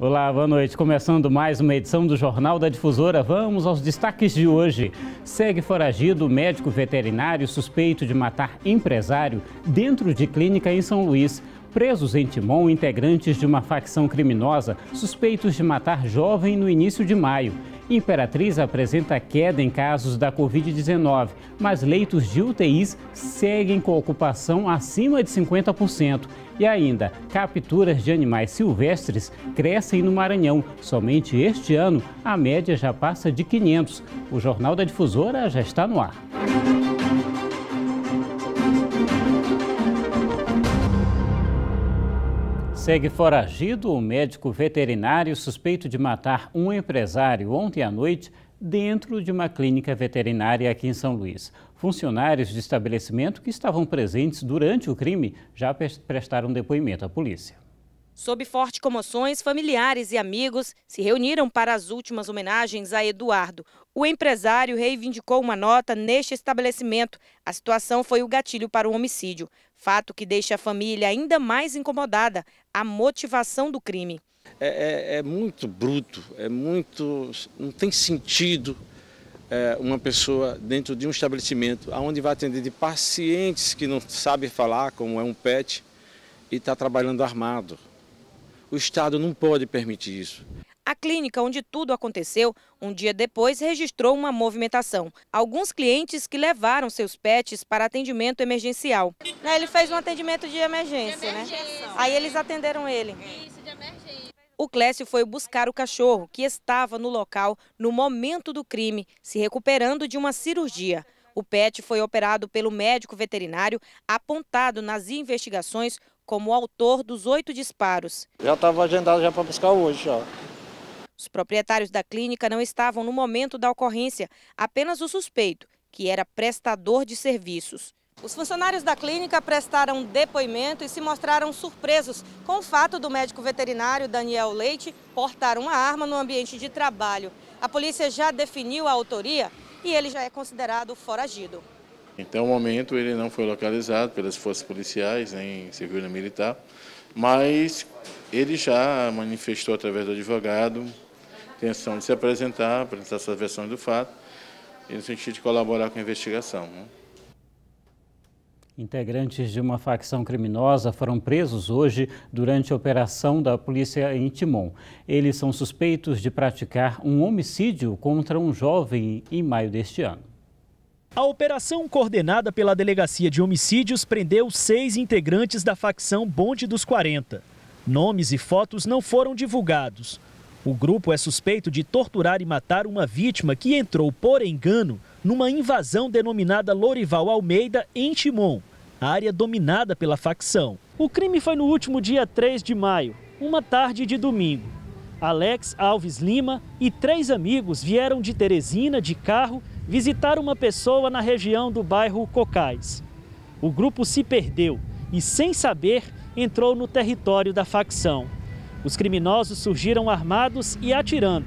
Olá, boa noite. Começando mais uma edição do Jornal da Difusora, vamos aos destaques de hoje. Segue foragido médico veterinário suspeito de matar empresário dentro de clínica em São Luís. Presos em Timon, integrantes de uma facção criminosa suspeitos de matar jovem no início de maio. Imperatriz apresenta queda em casos da Covid-19, mas leitos de UTIs seguem com ocupação acima de 50%. E ainda, capturas de animais silvestres crescem no Maranhão. Somente este ano, a média já passa de 500. O Jornal da Difusora já está no ar. Segue foragido o médico veterinário suspeito de matar um empresário ontem à noite dentro de uma clínica veterinária aqui em São Luís. Funcionários de estabelecimento que estavam presentes durante o crime já prestaram depoimento à polícia. Sob fortes comoções, familiares e amigos se reuniram para as últimas homenagens a Eduardo. O empresário reivindicou uma nota neste estabelecimento. A situação foi o gatilho para o homicídio. Fato que deixa a família ainda mais incomodada a motivação do crime. É, é, é muito bruto, é muito. não tem sentido é, uma pessoa dentro de um estabelecimento onde vai atender de pacientes que não sabem falar, como é um PET, e está trabalhando armado. O Estado não pode permitir isso. A clínica onde tudo aconteceu, um dia depois registrou uma movimentação. Alguns clientes que levaram seus pets para atendimento emergencial. Ele fez um atendimento de emergência, de né? emergência. né? Aí eles atenderam ele. Isso, de emergência. O Clécio foi buscar o cachorro, que estava no local no momento do crime, se recuperando de uma cirurgia. O pet foi operado pelo médico veterinário, apontado nas investigações como autor dos oito disparos. Já estava agendado já para buscar hoje, ó. Os proprietários da clínica não estavam no momento da ocorrência, apenas o suspeito, que era prestador de serviços. Os funcionários da clínica prestaram depoimento e se mostraram surpresos com o fato do médico veterinário Daniel Leite portar uma arma no ambiente de trabalho. A polícia já definiu a autoria e ele já é considerado foragido. Até o momento ele não foi localizado pelas forças policiais, nem civil nem militar, mas ele já manifestou através do advogado intenção de se apresentar, apresentar suas versões do fato, e no sentido de colaborar com a investigação. Né? Integrantes de uma facção criminosa foram presos hoje durante a operação da polícia em Timon. Eles são suspeitos de praticar um homicídio contra um jovem em maio deste ano. A operação coordenada pela Delegacia de Homicídios prendeu seis integrantes da facção Bonde dos 40. Nomes e fotos não foram divulgados. O grupo é suspeito de torturar e matar uma vítima que entrou por engano numa invasão denominada Lorival Almeida em Timon, área dominada pela facção. O crime foi no último dia 3 de maio, uma tarde de domingo. Alex Alves Lima e três amigos vieram de Teresina de carro visitar uma pessoa na região do bairro Cocais. O grupo se perdeu e, sem saber, entrou no território da facção. Os criminosos surgiram armados e atirando.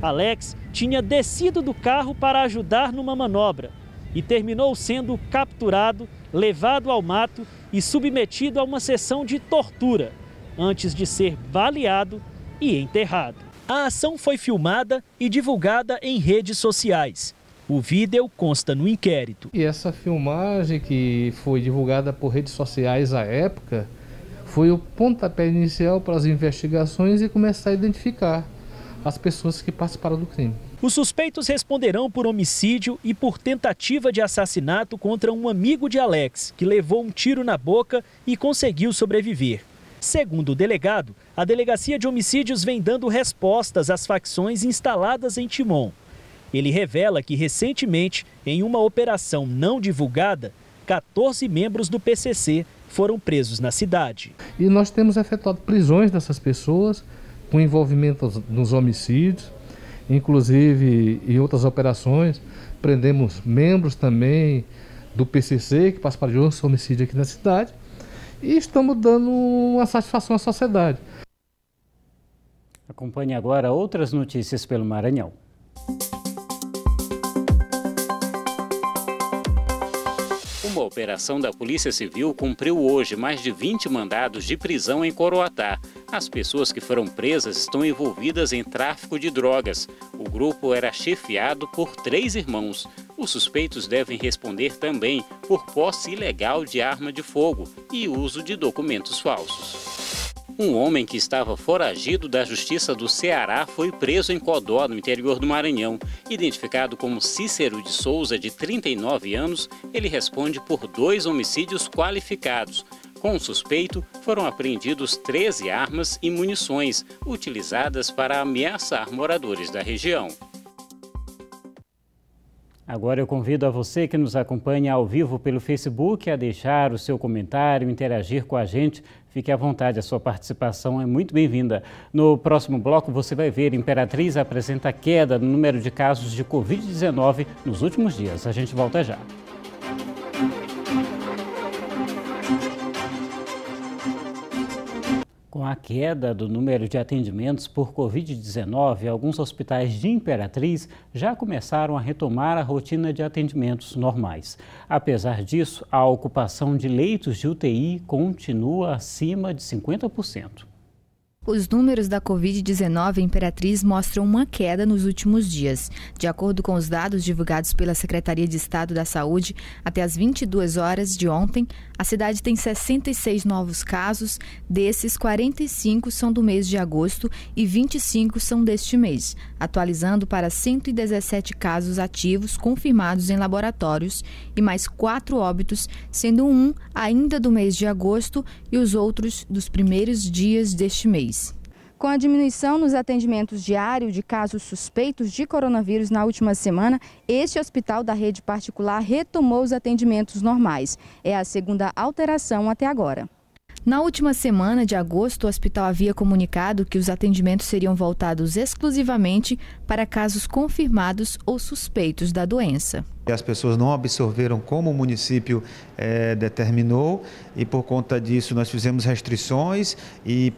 Alex tinha descido do carro para ajudar numa manobra e terminou sendo capturado, levado ao mato e submetido a uma sessão de tortura, antes de ser baleado e enterrado. A ação foi filmada e divulgada em redes sociais. O vídeo consta no inquérito. E essa filmagem que foi divulgada por redes sociais à época, foi o pontapé inicial para as investigações e começar a identificar as pessoas que participaram do crime. Os suspeitos responderão por homicídio e por tentativa de assassinato contra um amigo de Alex, que levou um tiro na boca e conseguiu sobreviver. Segundo o delegado, a Delegacia de Homicídios vem dando respostas às facções instaladas em Timon. Ele revela que recentemente, em uma operação não divulgada, 14 membros do PCC foram presos na cidade. E nós temos efetuado prisões dessas pessoas com envolvimento nos homicídios, inclusive em outras operações. Prendemos membros também do PCC, que participaram de outros homicídios aqui na cidade. E estamos dando uma satisfação à sociedade. Acompanhe agora outras notícias pelo Maranhão. Uma operação da Polícia Civil cumpriu hoje mais de 20 mandados de prisão em Coroatá. As pessoas que foram presas estão envolvidas em tráfico de drogas. O grupo era chefiado por três irmãos. Os suspeitos devem responder também por posse ilegal de arma de fogo e uso de documentos falsos. Um homem que estava foragido da Justiça do Ceará foi preso em Codó, no interior do Maranhão. Identificado como Cícero de Souza, de 39 anos, ele responde por dois homicídios qualificados. Com o suspeito, foram apreendidos 13 armas e munições utilizadas para ameaçar moradores da região. Agora eu convido a você que nos acompanha ao vivo pelo Facebook a deixar o seu comentário, interagir com a gente Fique à vontade, a sua participação é muito bem-vinda. No próximo bloco, você vai ver: Imperatriz apresenta queda no número de casos de Covid-19 nos últimos dias. A gente volta já. Com a queda do número de atendimentos por Covid-19, alguns hospitais de Imperatriz já começaram a retomar a rotina de atendimentos normais. Apesar disso, a ocupação de leitos de UTI continua acima de 50%. Os números da Covid-19 em Imperatriz mostram uma queda nos últimos dias. De acordo com os dados divulgados pela Secretaria de Estado da Saúde, até as 22 horas de ontem, a cidade tem 66 novos casos, desses 45 são do mês de agosto e 25 são deste mês, atualizando para 117 casos ativos confirmados em laboratórios e mais quatro óbitos, sendo um ainda do mês de agosto e os outros dos primeiros dias deste mês. Com a diminuição nos atendimentos diários de casos suspeitos de coronavírus na última semana, este hospital da rede particular retomou os atendimentos normais. É a segunda alteração até agora. Na última semana de agosto, o hospital havia comunicado que os atendimentos seriam voltados exclusivamente para casos confirmados ou suspeitos da doença. As pessoas não absorveram como o município é, determinou e, por conta disso, nós fizemos restrições e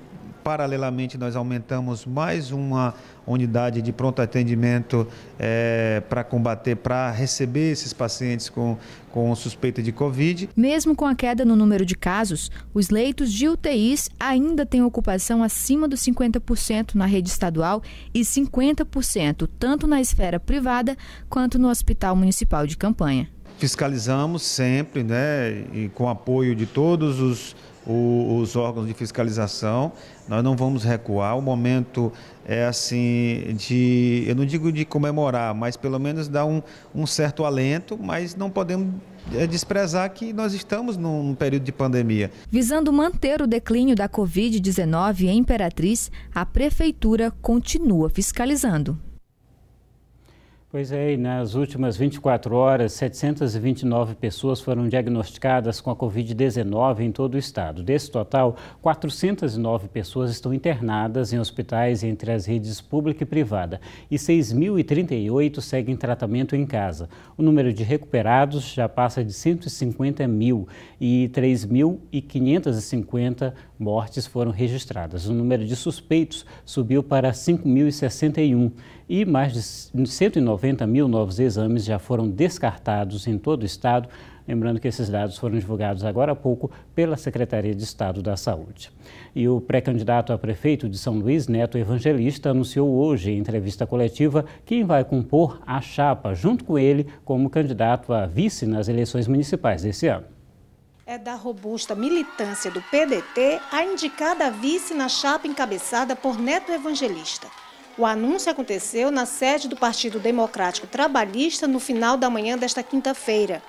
Paralelamente, nós aumentamos mais uma unidade de pronto atendimento é, eh, para combater, para receber esses pacientes com, com suspeita de Covid. Mesmo com a queda no número de casos, os leitos de UTIs ainda têm ocupação acima dos 50% na rede estadual e 50% tanto na esfera privada quanto no Hospital Municipal de Campanha. Fiscalizamos sempre, né, e com apoio de todos os o, os órgãos de fiscalização. Nós não vamos recuar. O momento é assim de, eu não digo de comemorar, mas pelo menos dar um, um certo alento, mas não podemos é, desprezar que nós estamos num período de pandemia. Visando manter o declínio da Covid-19 em Imperatriz, a Prefeitura continua fiscalizando. Pois é, e nas últimas 24 horas, 729 pessoas foram diagnosticadas com a Covid-19 em todo o estado. Desse total, 409 pessoas estão internadas em hospitais entre as redes pública e privada e 6.038 seguem tratamento em casa. O número de recuperados já passa de 150 mil e 3.550 mortes foram registradas. O número de suspeitos subiu para 5.061 e mais de 190 mil novos exames já foram descartados em todo o estado. Lembrando que esses dados foram divulgados agora há pouco pela Secretaria de Estado da Saúde. E o pré-candidato a prefeito de São Luís, Neto Evangelista, anunciou hoje, em entrevista coletiva, quem vai compor a chapa junto com ele como candidato a vice nas eleições municipais desse ano. É da robusta militância do PDT a indicada vice na chapa encabeçada por Neto Evangelista. O anúncio aconteceu na sede do Partido Democrático Trabalhista no final da manhã desta quinta-feira.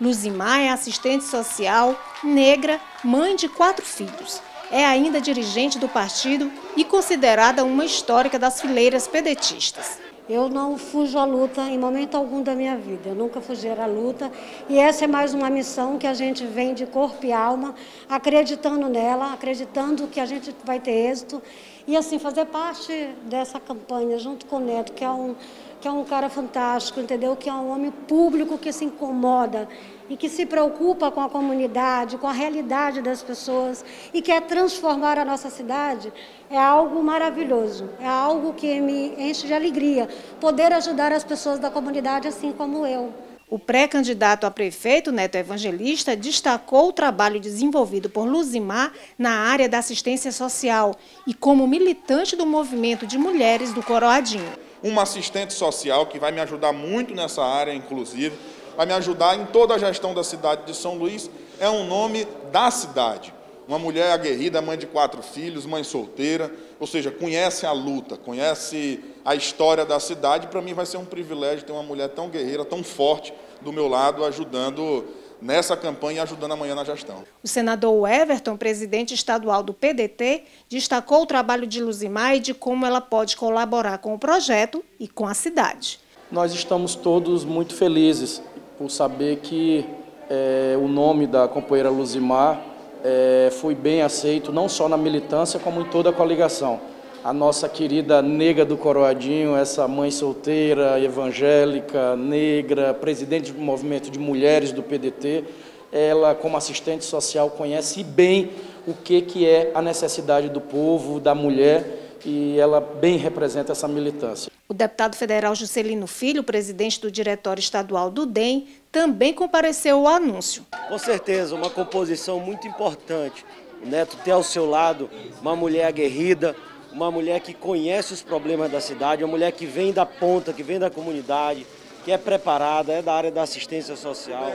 Luzimar é assistente social, negra, mãe de quatro filhos. É ainda dirigente do partido e considerada uma histórica das fileiras pedetistas. Eu não fujo à luta em momento algum da minha vida, eu nunca fugi à luta. E essa é mais uma missão que a gente vem de corpo e alma, acreditando nela, acreditando que a gente vai ter êxito. E assim, fazer parte dessa campanha junto com o Neto, que é um, que é um cara fantástico, entendeu? Que é um homem público que se incomoda e que se preocupa com a comunidade, com a realidade das pessoas e quer transformar a nossa cidade, é algo maravilhoso, é algo que me enche de alegria poder ajudar as pessoas da comunidade assim como eu. O pré-candidato a prefeito, Neto Evangelista, destacou o trabalho desenvolvido por Luzimar na área da assistência social e como militante do movimento de mulheres do Coroadinho. Uma assistente social que vai me ajudar muito nessa área, inclusive, vai me ajudar em toda a gestão da cidade de São Luís, é um nome da cidade. Uma mulher aguerrida, mãe de quatro filhos, mãe solteira, ou seja, conhece a luta, conhece a história da cidade. Para mim vai ser um privilégio ter uma mulher tão guerreira, tão forte do meu lado, ajudando nessa campanha e ajudando amanhã na gestão. O senador Everton, presidente estadual do PDT, destacou o trabalho de Luzimar e de como ela pode colaborar com o projeto e com a cidade. Nós estamos todos muito felizes por saber que é, o nome da companheira Luzimar é, foi bem aceito, não só na militância, como em toda a coligação. A nossa querida nega do Coroadinho, essa mãe solteira, evangélica, negra, presidente do movimento de mulheres do PDT, ela, como assistente social, conhece bem o que, que é a necessidade do povo, da mulher, e ela bem representa essa militância. O deputado federal Juscelino Filho, presidente do Diretório Estadual do DEM, também compareceu ao anúncio. Com certeza, uma composição muito importante. O Neto ter ao seu lado uma mulher aguerrida, uma mulher que conhece os problemas da cidade, uma mulher que vem da ponta, que vem da comunidade, que é preparada, é da área da assistência social,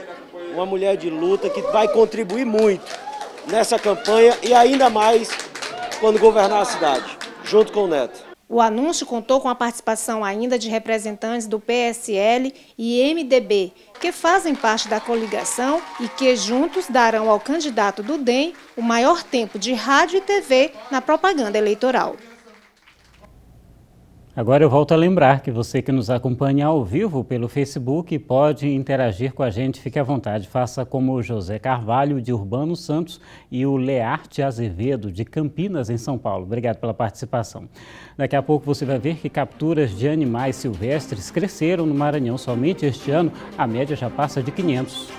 uma mulher de luta que vai contribuir muito nessa campanha e ainda mais quando governar a cidade, junto com o Neto. O anúncio contou com a participação ainda de representantes do PSL e MDB, que fazem parte da coligação e que juntos darão ao candidato do DEM o maior tempo de rádio e TV na propaganda eleitoral. Agora eu volto a lembrar que você que nos acompanha ao vivo pelo Facebook pode interagir com a gente, fique à vontade. Faça como o José Carvalho, de Urbano Santos, e o Learte Azevedo, de Campinas, em São Paulo. Obrigado pela participação. Daqui a pouco você vai ver que capturas de animais silvestres cresceram no Maranhão somente este ano. A média já passa de 500.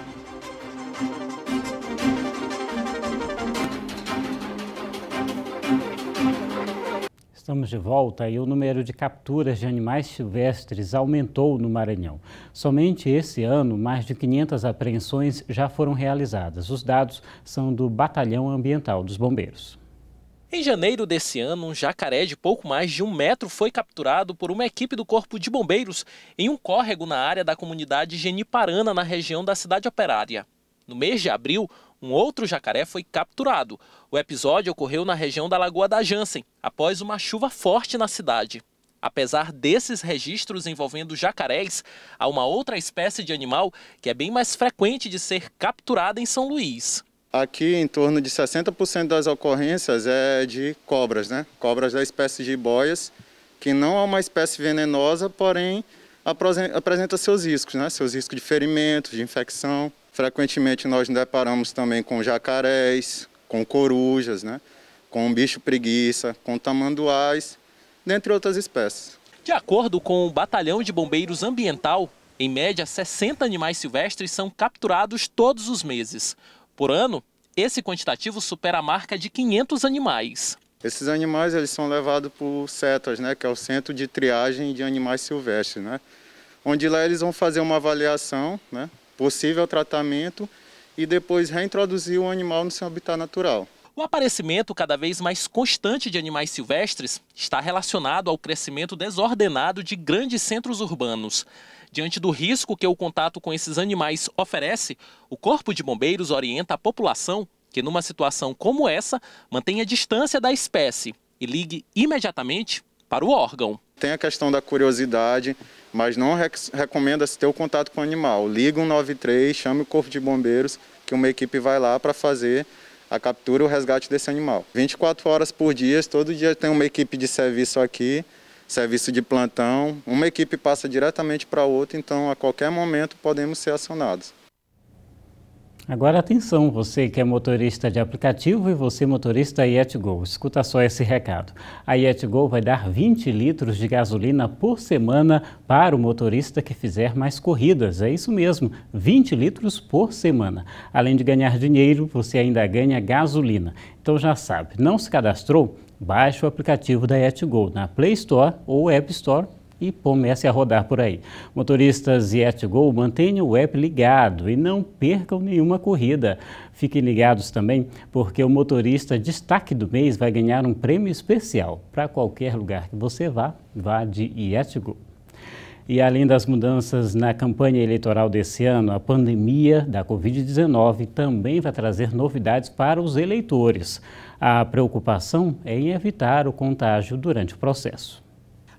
estamos de volta e o número de capturas de animais silvestres aumentou no Maranhão. Somente esse ano, mais de 500 apreensões já foram realizadas. Os dados são do Batalhão Ambiental dos Bombeiros. Em janeiro desse ano, um jacaré de pouco mais de um metro foi capturado por uma equipe do Corpo de Bombeiros em um córrego na área da comunidade Geniparana, na região da cidade operária. No mês de abril, um outro jacaré foi capturado. O episódio ocorreu na região da Lagoa da Jansen, após uma chuva forte na cidade. Apesar desses registros envolvendo jacarés, há uma outra espécie de animal que é bem mais frequente de ser capturada em São Luís. Aqui, em torno de 60% das ocorrências é de cobras, né? Cobras da espécie de boias, que não é uma espécie venenosa, porém apresenta seus riscos, né? Seus riscos de ferimento, de infecção. Frequentemente nós nos deparamos também com jacarés, com corujas, né? com bicho preguiça, com tamanduás, dentre outras espécies. De acordo com o Batalhão de Bombeiros Ambiental, em média 60 animais silvestres são capturados todos os meses. Por ano, esse quantitativo supera a marca de 500 animais. Esses animais eles são levados por CETAS, né, que é o Centro de Triagem de Animais Silvestres, né, onde lá eles vão fazer uma avaliação né, possível tratamento e depois reintroduzir o animal no seu habitat natural. O aparecimento cada vez mais constante de animais silvestres está relacionado ao crescimento desordenado de grandes centros urbanos. Diante do risco que o contato com esses animais oferece, o Corpo de Bombeiros orienta a população que, numa situação como essa, mantenha distância da espécie e ligue imediatamente para o órgão. Tem a questão da curiosidade, mas não rec recomenda-se ter o contato com o animal. Liga 93, chame o Corpo de Bombeiros, que uma equipe vai lá para fazer a captura e o resgate desse animal. 24 horas por dia, todo dia tem uma equipe de serviço aqui, serviço de plantão. Uma equipe passa diretamente para outra, então a qualquer momento podemos ser acionados. Agora atenção, você que é motorista de aplicativo e você motorista YetGo, escuta só esse recado. A YetGo vai dar 20 litros de gasolina por semana para o motorista que fizer mais corridas. É isso mesmo, 20 litros por semana. Além de ganhar dinheiro, você ainda ganha gasolina. Então já sabe, não se cadastrou? Baixe o aplicativo da YetGo na Play Store ou App Store e comece a rodar por aí. Motoristas YetGo, mantenham o app ligado e não percam nenhuma corrida. Fiquem ligados também, porque o motorista destaque do mês vai ganhar um prêmio especial. Para qualquer lugar que você vá, vá de YetGo. E além das mudanças na campanha eleitoral desse ano, a pandemia da Covid-19 também vai trazer novidades para os eleitores. A preocupação é em evitar o contágio durante o processo.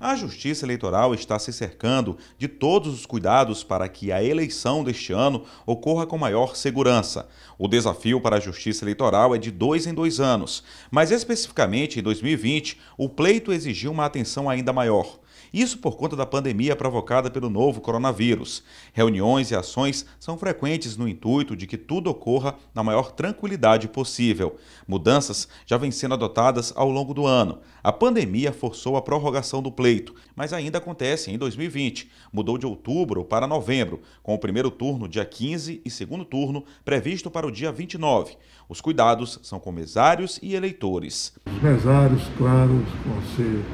A Justiça Eleitoral está se cercando de todos os cuidados para que a eleição deste ano ocorra com maior segurança. O desafio para a Justiça Eleitoral é de dois em dois anos, mas especificamente em 2020, o pleito exigiu uma atenção ainda maior. Isso por conta da pandemia provocada pelo novo coronavírus. Reuniões e ações são frequentes no intuito de que tudo ocorra na maior tranquilidade possível. Mudanças já vêm sendo adotadas ao longo do ano. A pandemia forçou a prorrogação do pleito, mas ainda acontece em 2020. Mudou de outubro para novembro, com o primeiro turno dia 15 e segundo turno previsto para o dia 29. Os cuidados são com mesários e eleitores. Os mesários, claro, vão ser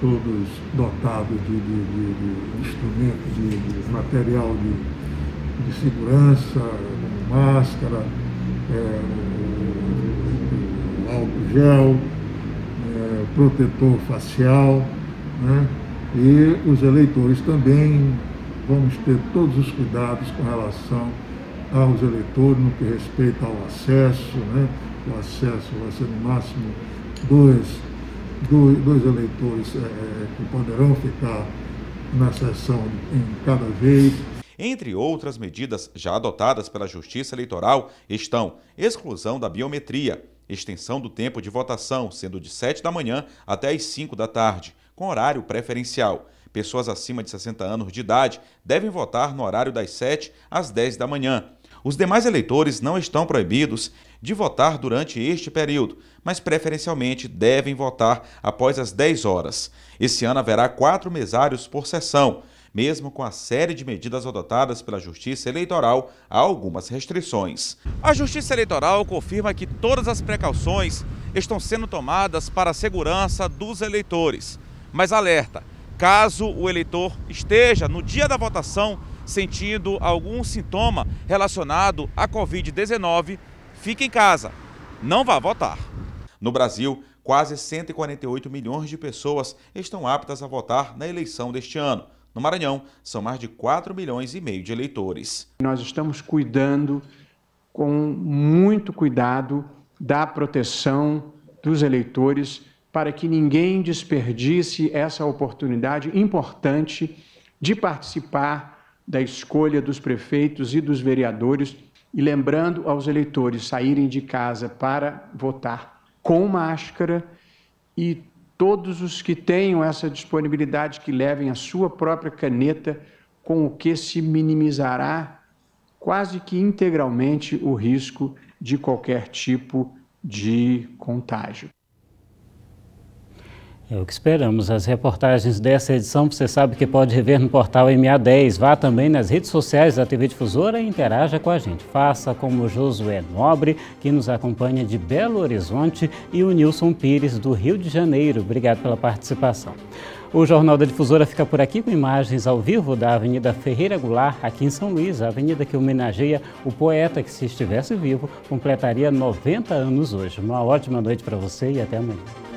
todos dotados de, de, de, de instrumentos, de, material de, segurança, máscara, é, álcool gel, é, protetor facial, né? e os eleitores também vamos ter todos os cuidados com relação aos eleitores no que respeita ao acesso, né? o acesso vai ser no máximo dois dois, dois eleitores é, é, que poderão ficar na sessão em cada vez. Entre outras medidas já adotadas pela Justiça Eleitoral estão exclusão da biometria, extensão do tempo de votação, sendo de 7 da manhã até as 5 da tarde, com horário preferencial. Pessoas acima de 60 anos de idade devem votar no horário das 7 às 10 da manhã. Os demais eleitores não estão proibidos de votar durante este período, mas preferencialmente devem votar após as 10 horas. Esse ano haverá quatro mesários por sessão, mesmo com a série de medidas adotadas pela Justiça Eleitoral, há algumas restrições. A Justiça Eleitoral confirma que todas as precauções estão sendo tomadas para a segurança dos eleitores, mas alerta: caso o eleitor esteja no dia da votação sentindo algum sintoma relacionado à Covid-19, Fique em casa, não vá votar. No Brasil, quase 148 milhões de pessoas estão aptas a votar na eleição deste ano. No Maranhão, são mais de 4 milhões e meio de eleitores. Nós estamos cuidando com muito cuidado da proteção dos eleitores para que ninguém desperdice essa oportunidade importante de participar da escolha dos prefeitos e dos vereadores e lembrando aos eleitores saírem de casa para votar com máscara e todos os que tenham essa disponibilidade que levem a sua própria caneta, com o que se minimizará quase que integralmente o risco de qualquer tipo de contágio. É o que esperamos. As reportagens dessa edição você sabe que pode rever no portal MA10. Vá também nas redes sociais da TV Difusora e interaja com a gente. Faça como Josué Nobre, que nos acompanha de Belo Horizonte, e o Nilson Pires, do Rio de Janeiro. Obrigado pela participação. O Jornal da Difusora fica por aqui com imagens ao vivo da Avenida Ferreira Goulart, aqui em São Luís, a avenida que homenageia o poeta que, se estivesse vivo, completaria 90 anos hoje. Uma ótima noite para você e até amanhã.